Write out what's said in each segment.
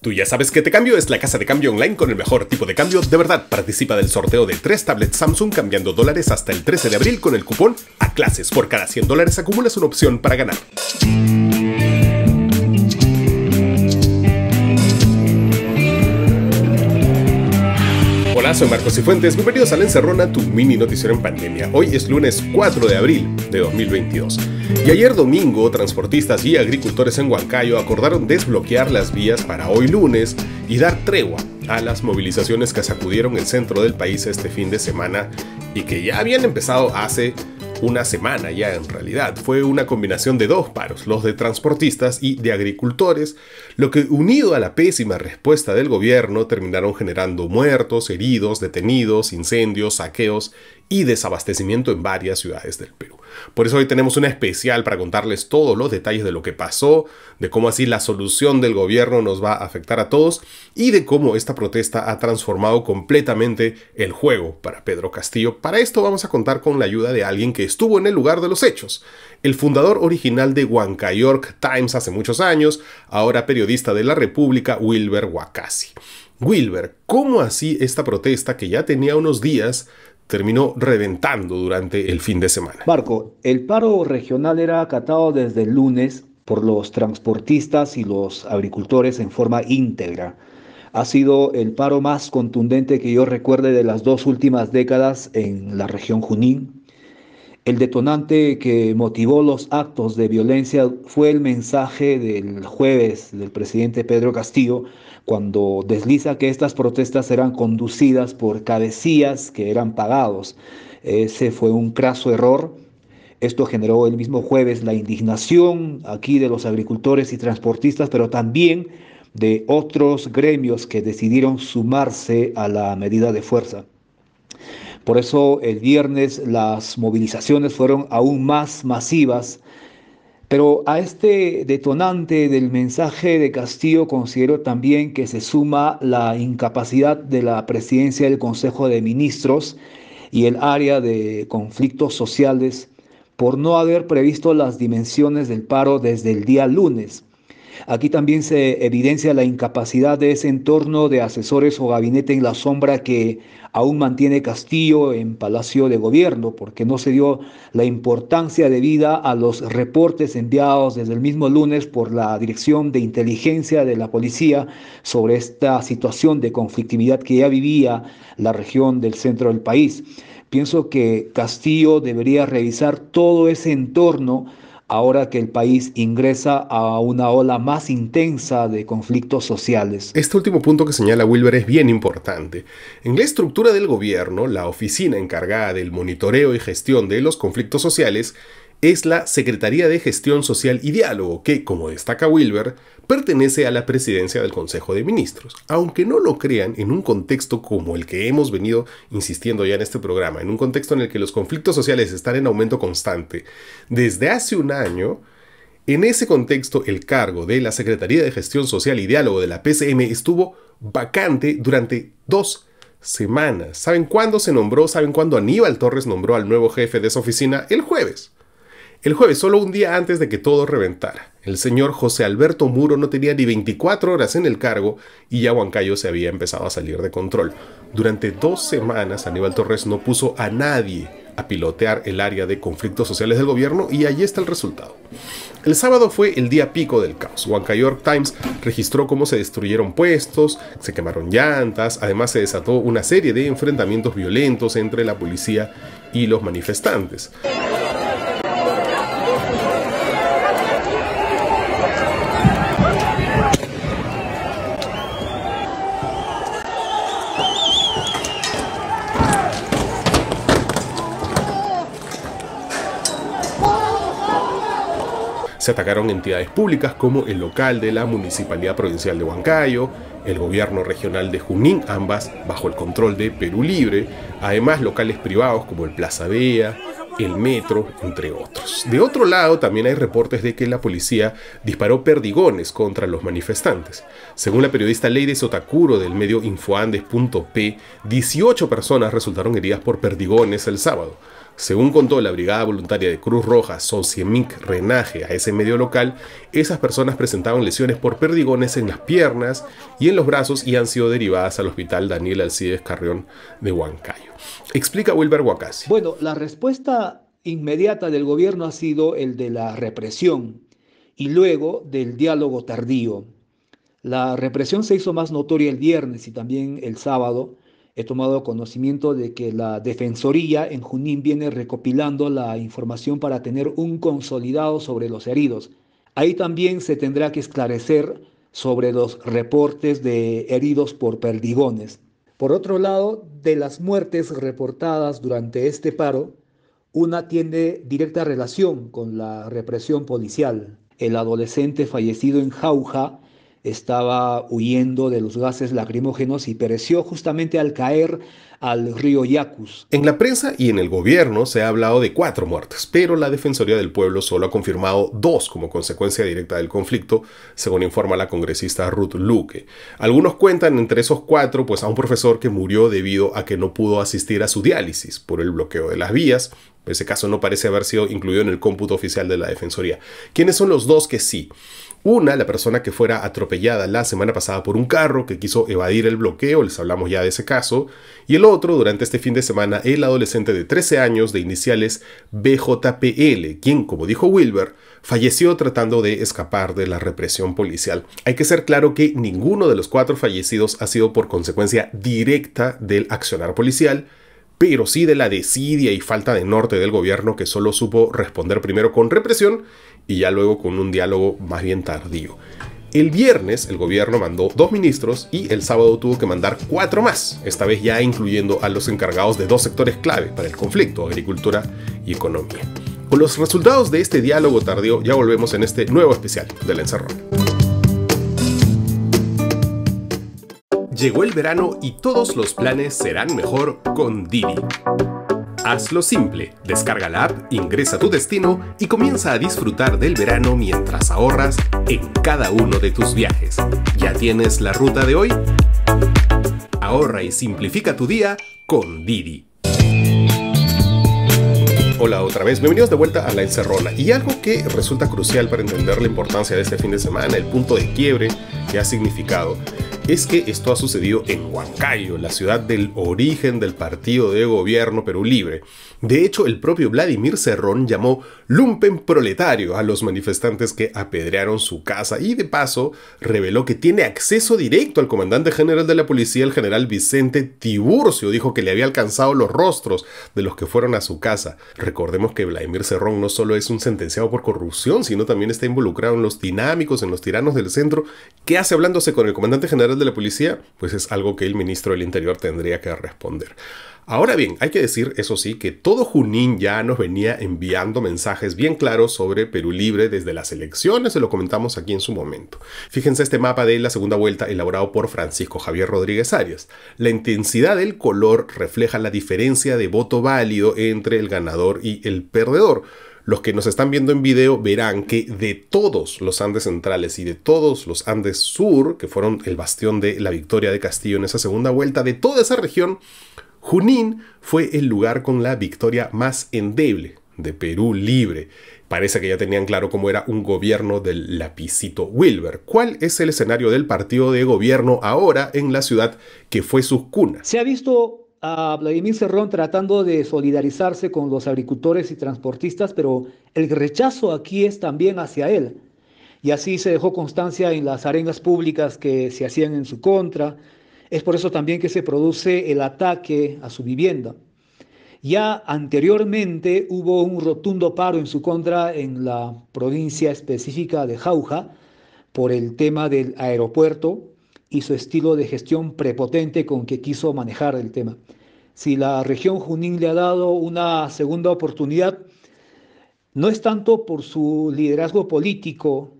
Tú ya sabes que Te Cambio es la casa de cambio online con el mejor tipo de cambio de verdad. Participa del sorteo de tres tablets Samsung cambiando dólares hasta el 13 de abril con el cupón A clases. Por cada 100 dólares acumulas una opción para ganar. soy Marcos y Fuentes. Bienvenidos a La Encerrona, tu mini noticiero en pandemia. Hoy es lunes 4 de abril de 2022. Y ayer domingo, transportistas y agricultores en Huancayo acordaron desbloquear las vías para hoy lunes y dar tregua a las movilizaciones que sacudieron el centro del país este fin de semana y que ya habían empezado hace una semana ya en realidad. Fue una combinación de dos paros, los de transportistas y de agricultores, lo que unido a la pésima respuesta del gobierno terminaron generando muertos, heridos, detenidos, incendios, saqueos y desabastecimiento en varias ciudades del Perú. Por eso hoy tenemos una especial para contarles todos los detalles de lo que pasó, de cómo así la solución del gobierno nos va a afectar a todos y de cómo esta protesta ha transformado completamente el juego para Pedro Castillo. Para esto vamos a contar con la ayuda de alguien que estuvo en el lugar de los hechos. El fundador original de York Times hace muchos años, ahora periodista de la República, Wilber Wakasi. Wilber, ¿cómo así esta protesta que ya tenía unos días terminó reventando durante el fin de semana. Marco, el paro regional era acatado desde el lunes por los transportistas y los agricultores en forma íntegra. Ha sido el paro más contundente que yo recuerde de las dos últimas décadas en la región Junín el detonante que motivó los actos de violencia fue el mensaje del jueves del presidente Pedro Castillo, cuando desliza que estas protestas eran conducidas por cabecillas que eran pagados. Ese fue un craso error. Esto generó el mismo jueves la indignación aquí de los agricultores y transportistas, pero también de otros gremios que decidieron sumarse a la medida de fuerza. Por eso el viernes las movilizaciones fueron aún más masivas. Pero a este detonante del mensaje de Castillo considero también que se suma la incapacidad de la presidencia del Consejo de Ministros y el área de conflictos sociales por no haber previsto las dimensiones del paro desde el día lunes. Aquí también se evidencia la incapacidad de ese entorno de asesores o gabinete en la sombra que aún mantiene Castillo en Palacio de Gobierno, porque no se dio la importancia debida a los reportes enviados desde el mismo lunes por la Dirección de Inteligencia de la Policía sobre esta situación de conflictividad que ya vivía la región del centro del país. Pienso que Castillo debería revisar todo ese entorno ahora que el país ingresa a una ola más intensa de conflictos sociales. Este último punto que señala Wilber es bien importante. En la estructura del gobierno, la oficina encargada del monitoreo y gestión de los conflictos sociales es la Secretaría de Gestión Social y Diálogo, que, como destaca Wilber, pertenece a la presidencia del Consejo de Ministros. Aunque no lo crean, en un contexto como el que hemos venido insistiendo ya en este programa, en un contexto en el que los conflictos sociales están en aumento constante, desde hace un año, en ese contexto, el cargo de la Secretaría de Gestión Social y Diálogo de la PCM estuvo vacante durante dos semanas. ¿Saben cuándo se nombró? ¿Saben cuándo Aníbal Torres nombró al nuevo jefe de esa oficina? El jueves. El jueves, solo un día antes de que todo reventara, el señor José Alberto Muro no tenía ni 24 horas en el cargo y ya Huancayo se había empezado a salir de control. Durante dos semanas, Aníbal Torres no puso a nadie a pilotear el área de conflictos sociales del gobierno y allí está el resultado. El sábado fue el día pico del caos. Huancayo Times registró cómo se destruyeron puestos, se quemaron llantas, además se desató una serie de enfrentamientos violentos entre la policía y los manifestantes. Se atacaron entidades públicas como el local de la Municipalidad Provincial de Huancayo, el gobierno regional de Junín, ambas bajo el control de Perú Libre, además locales privados como el Plaza Vea, el metro, entre otros. De otro lado, también hay reportes de que la policía disparó perdigones contra los manifestantes. Según la periodista Lady Sotacuro del medio infoandes.p, 18 personas resultaron heridas por perdigones el sábado. Según contó la Brigada Voluntaria de Cruz Roja Sociemic Renaje a ese medio local, esas personas presentaban lesiones por perdigones en las piernas y en los brazos y han sido derivadas al hospital Daniel Alcides Carrión de Huancayo. Explica Wilber Huacasi. Bueno, la respuesta inmediata del gobierno ha sido el de la represión y luego del diálogo tardío. La represión se hizo más notoria el viernes y también el sábado he tomado conocimiento de que la Defensoría en Junín viene recopilando la información para tener un consolidado sobre los heridos. Ahí también se tendrá que esclarecer sobre los reportes de heridos por perdigones. Por otro lado, de las muertes reportadas durante este paro, una tiene directa relación con la represión policial. El adolescente fallecido en Jauja estaba huyendo de los gases lacrimógenos y pereció justamente al caer al río Yacus. En la prensa y en el gobierno se ha hablado de cuatro muertes, pero la Defensoría del Pueblo solo ha confirmado dos como consecuencia directa del conflicto, según informa la congresista Ruth Luque. Algunos cuentan entre esos cuatro pues, a un profesor que murió debido a que no pudo asistir a su diálisis por el bloqueo de las vías, ese caso no parece haber sido incluido en el cómputo oficial de la Defensoría. ¿Quiénes son los dos que sí? Una, la persona que fuera atropellada la semana pasada por un carro que quiso evadir el bloqueo, les hablamos ya de ese caso. Y el otro, durante este fin de semana, el adolescente de 13 años de iniciales BJPL, quien, como dijo Wilber, falleció tratando de escapar de la represión policial. Hay que ser claro que ninguno de los cuatro fallecidos ha sido por consecuencia directa del accionar policial, pero sí de la desidia y falta de norte del gobierno que solo supo responder primero con represión y ya luego con un diálogo más bien tardío. El viernes el gobierno mandó dos ministros y el sábado tuvo que mandar cuatro más, esta vez ya incluyendo a los encargados de dos sectores clave para el conflicto, agricultura y economía. Con los resultados de este diálogo tardío ya volvemos en este nuevo especial del encerrón. Llegó el verano y todos los planes serán mejor con Didi. Hazlo simple, descarga la app, ingresa a tu destino y comienza a disfrutar del verano mientras ahorras en cada uno de tus viajes. ¿Ya tienes la ruta de hoy? Ahorra y simplifica tu día con Didi. Hola otra vez, bienvenidos de vuelta a La Encerrona. Y algo que resulta crucial para entender la importancia de este fin de semana, el punto de quiebre que ha significado, es que esto ha sucedido en Huancayo, la ciudad del origen del partido de gobierno Perú Libre. De hecho, el propio Vladimir Cerrón llamó lumpen proletario a los manifestantes que apedrearon su casa y de paso reveló que tiene acceso directo al comandante general de la policía, el general Vicente Tiburcio, dijo que le había alcanzado los rostros de los que fueron a su casa. Recordemos que Vladimir Cerrón no solo es un sentenciado por corrupción, sino también está involucrado en los dinámicos, en los tiranos del centro. ¿Qué hace hablándose con el comandante general de la Policía, pues es algo que el ministro del Interior tendría que responder. Ahora bien, hay que decir, eso sí, que todo Junín ya nos venía enviando mensajes bien claros sobre Perú Libre desde las elecciones, se lo comentamos aquí en su momento. Fíjense este mapa de la segunda vuelta elaborado por Francisco Javier Rodríguez Arias. La intensidad del color refleja la diferencia de voto válido entre el ganador y el perdedor. Los que nos están viendo en video verán que de todos los Andes centrales y de todos los Andes sur, que fueron el bastión de la victoria de Castillo en esa segunda vuelta, de toda esa región, Junín fue el lugar con la victoria más endeble de Perú Libre. Parece que ya tenían claro cómo era un gobierno del lapicito Wilber. ¿Cuál es el escenario del partido de gobierno ahora en la ciudad que fue sus cunas? Se ha visto a Vladimir Cerrón tratando de solidarizarse con los agricultores y transportistas, pero el rechazo aquí es también hacia él. Y así se dejó constancia en las arengas públicas que se hacían en su contra. Es por eso también que se produce el ataque a su vivienda. Ya anteriormente hubo un rotundo paro en su contra en la provincia específica de Jauja por el tema del aeropuerto y su estilo de gestión prepotente con que quiso manejar el tema. Si la región Junín le ha dado una segunda oportunidad, no es tanto por su liderazgo político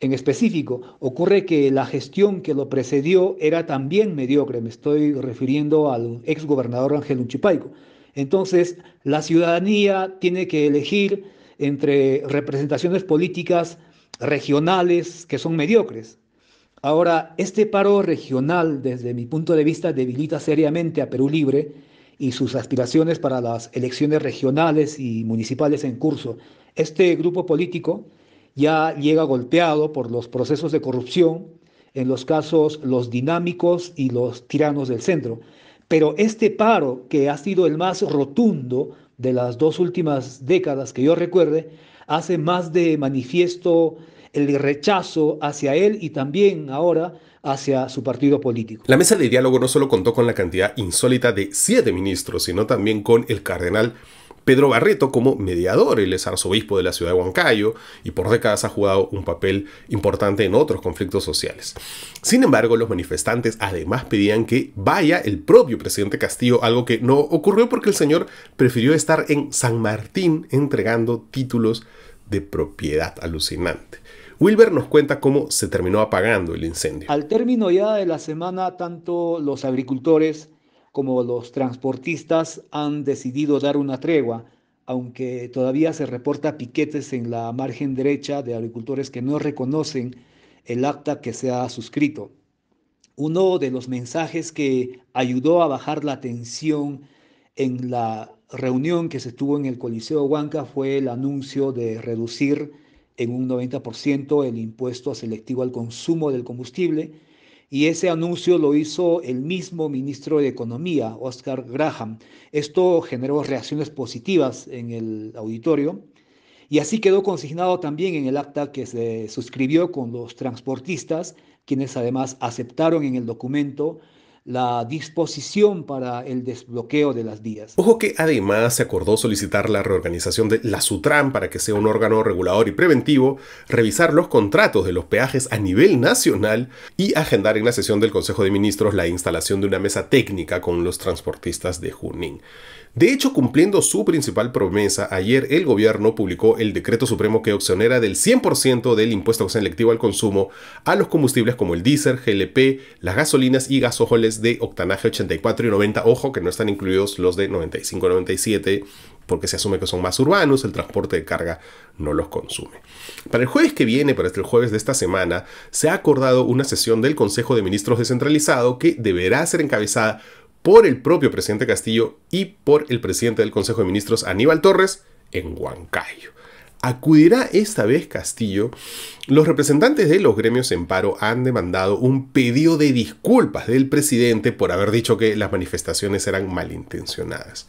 en específico, ocurre que la gestión que lo precedió era también mediocre, me estoy refiriendo al exgobernador Ángel Unchipaico. Entonces, la ciudadanía tiene que elegir entre representaciones políticas regionales que son mediocres Ahora, este paro regional, desde mi punto de vista, debilita seriamente a Perú Libre y sus aspiraciones para las elecciones regionales y municipales en curso. Este grupo político ya llega golpeado por los procesos de corrupción, en los casos los dinámicos y los tiranos del centro. Pero este paro, que ha sido el más rotundo de las dos últimas décadas que yo recuerde, hace más de manifiesto el rechazo hacia él y también ahora hacia su partido político. La mesa de diálogo no solo contó con la cantidad insólita de siete ministros, sino también con el cardenal Pedro Barreto como mediador. el es arzobispo de la ciudad de Huancayo y por décadas ha jugado un papel importante en otros conflictos sociales. Sin embargo, los manifestantes además pedían que vaya el propio presidente Castillo, algo que no ocurrió porque el señor prefirió estar en San Martín entregando títulos de propiedad alucinante. Wilber nos cuenta cómo se terminó apagando el incendio. Al término ya de la semana, tanto los agricultores como los transportistas han decidido dar una tregua, aunque todavía se reporta piquetes en la margen derecha de agricultores que no reconocen el acta que se ha suscrito. Uno de los mensajes que ayudó a bajar la tensión en la reunión que se tuvo en el Coliseo Huanca fue el anuncio de reducir en un 90% el impuesto selectivo al consumo del combustible y ese anuncio lo hizo el mismo ministro de Economía, Oscar Graham. Esto generó reacciones positivas en el auditorio y así quedó consignado también en el acta que se suscribió con los transportistas, quienes además aceptaron en el documento la disposición para el desbloqueo de las vías. Ojo que además se acordó solicitar la reorganización de la SUTRAN para que sea un órgano regulador y preventivo, revisar los contratos de los peajes a nivel nacional y agendar en la sesión del Consejo de Ministros la instalación de una mesa técnica con los transportistas de Junín. De hecho, cumpliendo su principal promesa, ayer el gobierno publicó el decreto supremo que opcionera del 100% del impuesto selectivo al consumo a los combustibles como el diésel, GLP, las gasolinas y gasojoles de octanaje 84 y 90. Ojo que no están incluidos los de 95 y 97 porque se asume que son más urbanos, el transporte de carga no los consume. Para el jueves que viene, para este, el jueves de esta semana, se ha acordado una sesión del Consejo de Ministros descentralizado que deberá ser encabezada por el propio presidente Castillo y por el presidente del Consejo de Ministros Aníbal Torres en Huancayo acudirá esta vez Castillo, los representantes de los gremios en paro han demandado un pedido de disculpas del presidente por haber dicho que las manifestaciones eran malintencionadas.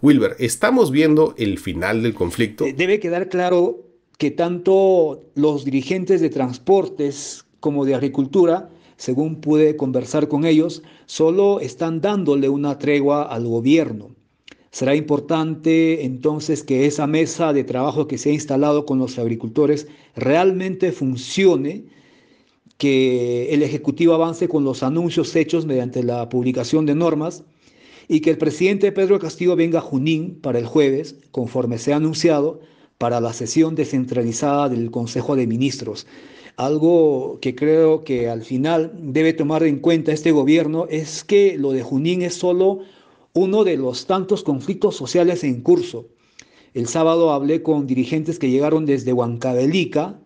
Wilber, ¿estamos viendo el final del conflicto? Eh, debe quedar claro que tanto los dirigentes de transportes como de agricultura, según pude conversar con ellos, solo están dándole una tregua al gobierno. Será importante entonces que esa mesa de trabajo que se ha instalado con los agricultores realmente funcione, que el Ejecutivo avance con los anuncios hechos mediante la publicación de normas y que el presidente Pedro Castillo venga a Junín para el jueves, conforme se ha anunciado, para la sesión descentralizada del Consejo de Ministros. Algo que creo que al final debe tomar en cuenta este gobierno es que lo de Junín es solo uno de los tantos conflictos sociales en curso. El sábado hablé con dirigentes que llegaron desde Huancavelica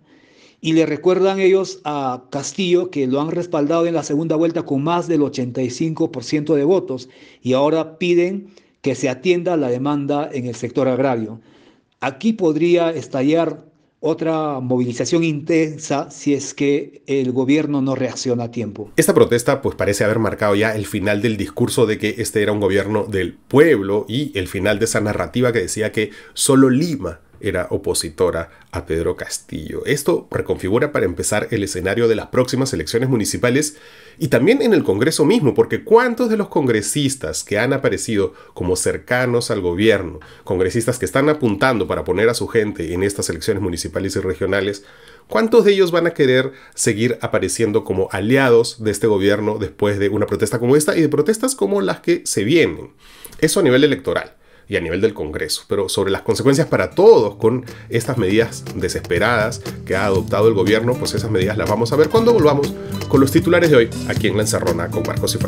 y le recuerdan ellos a Castillo que lo han respaldado en la segunda vuelta con más del 85% de votos y ahora piden que se atienda la demanda en el sector agrario. Aquí podría estallar otra movilización intensa si es que el gobierno no reacciona a tiempo. Esta protesta pues parece haber marcado ya el final del discurso de que este era un gobierno del pueblo y el final de esa narrativa que decía que solo Lima era opositora a Pedro Castillo. Esto reconfigura para empezar el escenario de las próximas elecciones municipales y también en el Congreso mismo, porque ¿cuántos de los congresistas que han aparecido como cercanos al gobierno, congresistas que están apuntando para poner a su gente en estas elecciones municipales y regionales, ¿Cuántos de ellos van a querer seguir apareciendo como aliados de este gobierno después de una protesta como esta y de protestas como las que se vienen? Eso a nivel electoral y a nivel del Congreso, pero sobre las consecuencias para todos con estas medidas desesperadas que ha adoptado el gobierno, pues esas medidas las vamos a ver cuando volvamos con los titulares de hoy aquí en La Encerrona con Marcos y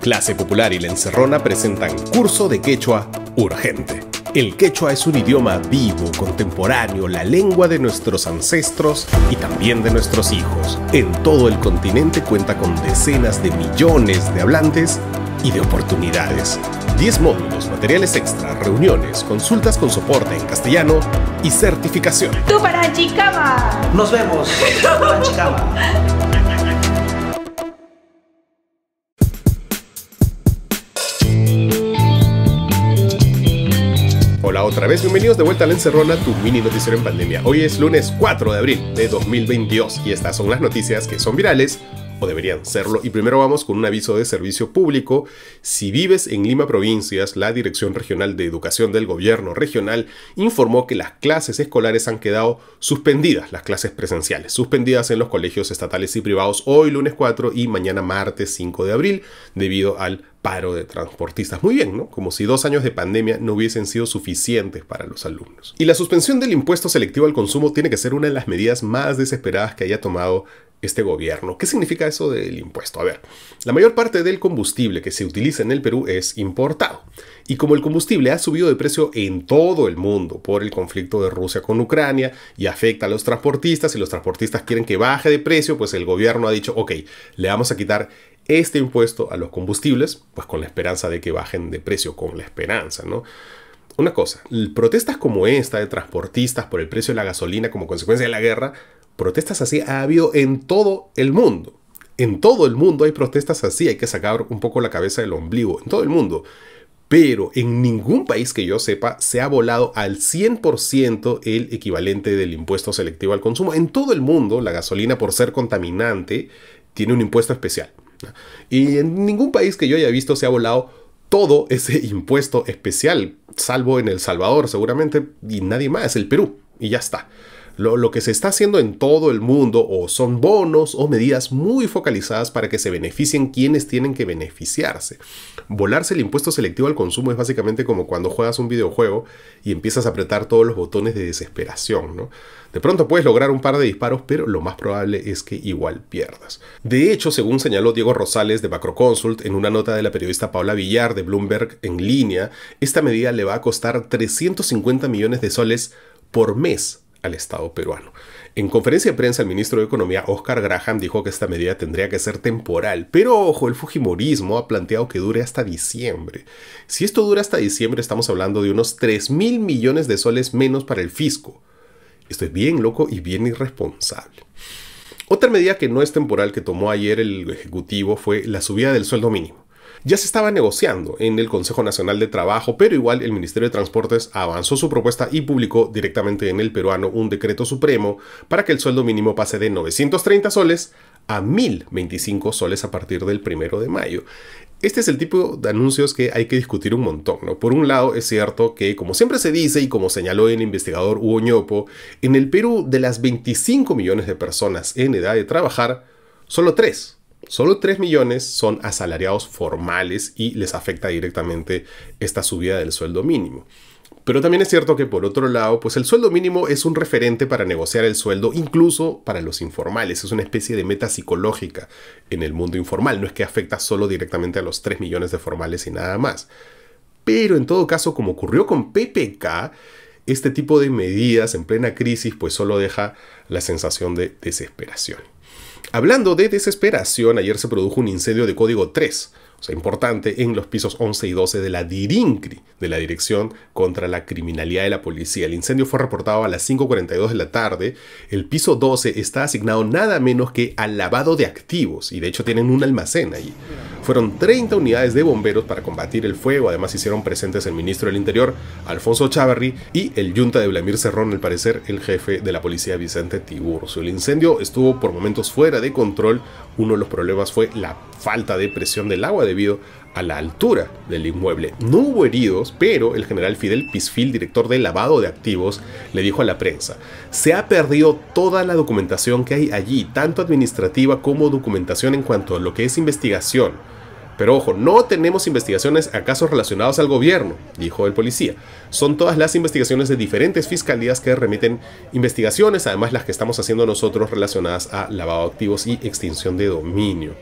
Clase Popular y La Encerrona presentan curso de quechua urgente. El quechua es un idioma vivo, contemporáneo, la lengua de nuestros ancestros y también de nuestros hijos. En todo el continente cuenta con decenas de millones de hablantes y de oportunidades. 10 módulos, materiales extra, reuniones, consultas con soporte en castellano y certificación. ¡Tú para Chicama! ¡Nos vemos! otra vez. Bienvenidos de vuelta a La Encerrona, tu mini noticiero en pandemia. Hoy es lunes 4 de abril de 2022 y estas son las noticias que son virales o deberían serlo. Y primero vamos con un aviso de servicio público. Si vives en Lima Provincias, la Dirección Regional de Educación del Gobierno Regional informó que las clases escolares han quedado suspendidas, las clases presenciales, suspendidas en los colegios estatales y privados hoy lunes 4 y mañana martes 5 de abril debido al paro de transportistas. Muy bien, ¿no? Como si dos años de pandemia no hubiesen sido suficientes para los alumnos. Y la suspensión del impuesto selectivo al consumo tiene que ser una de las medidas más desesperadas que haya tomado este gobierno. ¿Qué significa eso del impuesto? A ver, la mayor parte del combustible que se utiliza en el Perú es importado. Y como el combustible ha subido de precio en todo el mundo por el conflicto de Rusia con Ucrania y afecta a los transportistas y los transportistas quieren que baje de precio, pues el gobierno ha dicho, ok, le vamos a quitar este impuesto a los combustibles, pues con la esperanza de que bajen de precio, con la esperanza, ¿no? Una cosa, protestas como esta de transportistas por el precio de la gasolina como consecuencia de la guerra Protestas así ha habido en todo el mundo. En todo el mundo hay protestas así, hay que sacar un poco la cabeza del ombligo, en todo el mundo. Pero en ningún país que yo sepa se ha volado al 100% el equivalente del impuesto selectivo al consumo. En todo el mundo la gasolina por ser contaminante tiene un impuesto especial. Y en ningún país que yo haya visto se ha volado todo ese impuesto especial, salvo en El Salvador seguramente, y nadie más, el Perú, y ya está. Lo, que se está haciendo en todo el mundo o son bonos o medidas muy focalizadas para que se beneficien quienes tienen que beneficiarse. Volarse el impuesto selectivo al consumo es básicamente como cuando juegas un videojuego y empiezas a apretar todos los botones de desesperación. De pronto puedes lograr un par de disparos, pero lo más probable es que igual pierdas. De hecho, según señaló Diego Rosales de Macroconsult en una nota de la periodista Paula Villar de Bloomberg en línea, esta medida le va a costar 350 millones de soles por mes al Estado peruano. En conferencia de prensa, el ministro de Economía, Oscar Graham, dijo que esta medida tendría que ser temporal, pero ojo, el Fujimorismo ha planteado que dure hasta diciembre. Si esto dura hasta diciembre, estamos hablando de unos 3 mil millones de soles menos para el fisco. Esto es bien loco y bien irresponsable. Otra medida que no es temporal que tomó ayer el Ejecutivo fue la subida del sueldo mínimo ya se estaba negociando en el Consejo Nacional de Trabajo, pero igual el Ministerio de Transportes avanzó su propuesta y publicó directamente en el peruano un decreto supremo para que el sueldo mínimo pase de 930 soles a 1025 soles a partir del primero de mayo. Este es el tipo de anuncios que hay que discutir un montón. Por un lado, es cierto que, como siempre se dice y como señaló el investigador Hugo Ñopo, en el Perú de las 25 millones de personas en edad de trabajar, solo 3 Solo 3 millones son asalariados formales y les afecta directamente esta subida del sueldo mínimo. Pero también es cierto que por otro lado, pues el sueldo mínimo es un referente para negociar el sueldo incluso para los informales, es una especie de meta psicológica en el mundo informal, no es que afecta solo directamente a los 3 millones de formales y nada más. Pero en todo caso, como ocurrió con PPK, este tipo de medidas en plena crisis pues solo deja la sensación de desesperación. Hablando de desesperación, ayer se produjo un incendio de código 3 importante, en los pisos 11 y 12 de la DIRINCRI, de la Dirección contra la Criminalidad de la Policía. El incendio fue reportado a las 5.42 de la tarde. El piso 12 está asignado nada menos que al lavado de activos, y de hecho tienen un almacén allí. Fueron 30 unidades de bomberos para combatir el fuego, además hicieron presentes el ministro del Interior, Alfonso Chavarri y el yunta de Vladimir Cerrón, al parecer el jefe de la policía, Vicente Tiburcio. El incendio estuvo por momentos fuera de control, uno de los problemas fue la falta de presión del agua de debido a la altura del inmueble. No hubo heridos, pero el general Fidel Pisfil, director de lavado de activos, le dijo a la prensa, se ha perdido toda la documentación que hay allí, tanto administrativa como documentación en cuanto a lo que es investigación. Pero ojo, no tenemos investigaciones a casos relacionados al gobierno, dijo el policía. Son todas las investigaciones de diferentes fiscalías que remiten investigaciones, además las que estamos haciendo nosotros relacionadas a lavado de activos y extinción de dominio.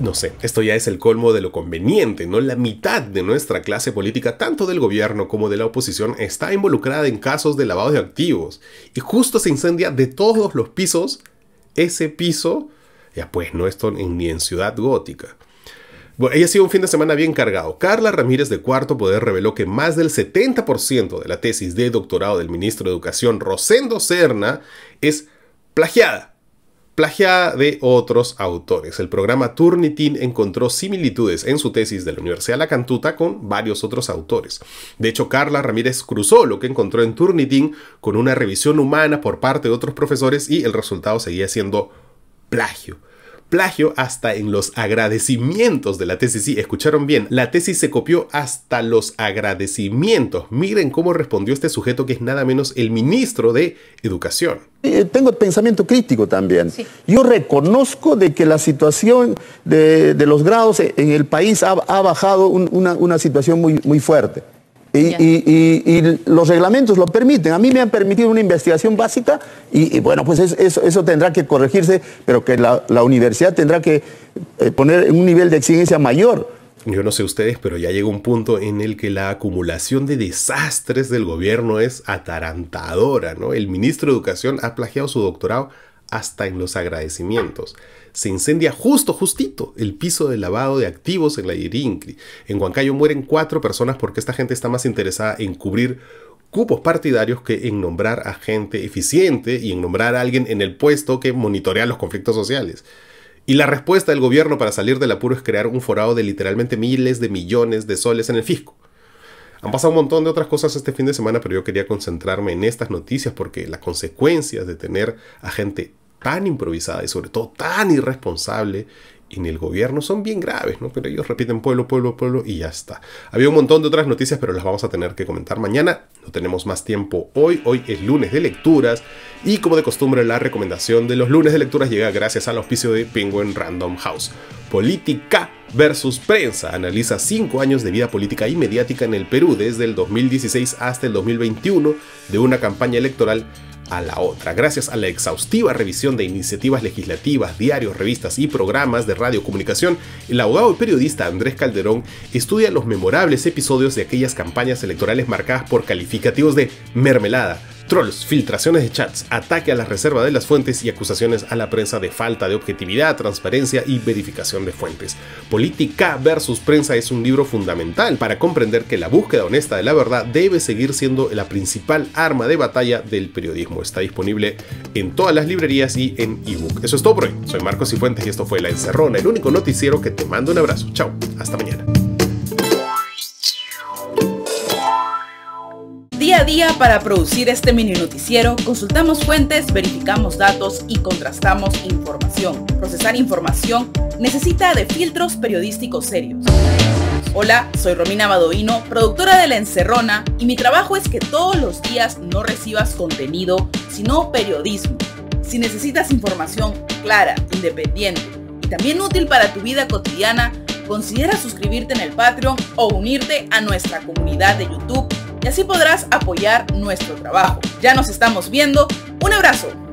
No sé, esto ya es el colmo de lo conveniente, ¿no? La mitad de nuestra clase política, tanto del gobierno como de la oposición, está involucrada en casos de lavado de activos. Y justo se incendia de todos los pisos ese piso, ya pues no esto ni en Ciudad Gótica. Bueno, ella ha sido un fin de semana bien cargado. Carla Ramírez de Cuarto Poder reveló que más del 70% de la tesis de doctorado del ministro de Educación Rosendo Serna es plagiada plagiada de otros autores. El programa Turnitin encontró similitudes en su tesis de la Universidad de La Cantuta con varios otros autores. De hecho, Carla Ramírez cruzó lo que encontró en Turnitin con una revisión humana por parte de otros profesores y el resultado seguía siendo plagio plagio hasta en los agradecimientos de la tesis. Sí, escucharon bien, la tesis se copió hasta los agradecimientos. Miren cómo respondió este sujeto que es nada menos el ministro de Educación. Eh, tengo pensamiento crítico también. Yo reconozco de que la situación de, los grados en el país ha, bajado una, una situación muy, muy fuerte. Y, los reglamentos lo permiten. A mí me han permitido una investigación básica y, bueno, pues eso, tendrá que corregirse, pero que la, universidad tendrá que eh, poner un nivel de exigencia mayor. Yo no sé ustedes, pero ya llega un punto en el que la acumulación de desastres del gobierno es atarantadora, ¿no? El ministro de Educación ha plagiado su doctorado hasta en los agradecimientos se incendia justo, justito, el piso de lavado de activos en la Iríncri. En Huancayo mueren cuatro personas porque esta gente está más interesada en cubrir cupos partidarios que en nombrar a gente eficiente y en nombrar a alguien en el puesto que monitorea los conflictos sociales. Y la respuesta del gobierno para salir del apuro es crear un forado de literalmente miles de millones de soles en el fisco. Han pasado un montón de otras cosas este fin de semana, pero yo quería concentrarme en estas noticias porque las consecuencias de tener a gente tan improvisada y sobre todo tan irresponsable en el gobierno son bien graves, ¿no? Pero ellos repiten pueblo, pueblo, pueblo y ya está. Había un montón de otras noticias, pero las vamos a tener que comentar mañana. No tenemos más tiempo hoy. Hoy es lunes de lecturas. Y como de costumbre, la recomendación de los lunes de lecturas llega gracias al auspicio de Penguin Random House. Política versus prensa. Analiza 5 años de vida política y mediática en el Perú desde el 2016 hasta el 2021 de una campaña electoral a la otra. Gracias a la exhaustiva revisión de iniciativas legislativas, diarios, revistas y programas de radiocomunicación, el abogado y periodista Andrés Calderón estudia los memorables episodios de aquellas campañas electorales marcadas por calificativos de mermelada, Trolls, filtraciones de chats, ataque a la reserva de las fuentes y acusaciones a la prensa de falta de objetividad, transparencia y verificación de fuentes. Política versus prensa es un libro fundamental para comprender que la búsqueda honesta de la verdad debe seguir siendo la principal arma de batalla del periodismo. Está disponible en todas las librerías y en ebook. Eso es todo por hoy. Soy Marcos y Fuentes y esto fue La Encerrona, el único noticiero que te mando un abrazo. Chao, hasta mañana. Día para producir este mini noticiero, consultamos fuentes, verificamos datos y contrastamos información. Procesar información necesita de filtros periodísticos serios. Hola, soy Romina Badoino, productora de La Encerrona, y mi trabajo es que todos los días no recibas contenido, sino periodismo. Si necesitas información clara, independiente y también útil para tu vida cotidiana, considera suscribirte en el Patreon o unirte a nuestra comunidad de YouTube así podrás apoyar nuestro trabajo. Ya nos estamos viendo. Un abrazo.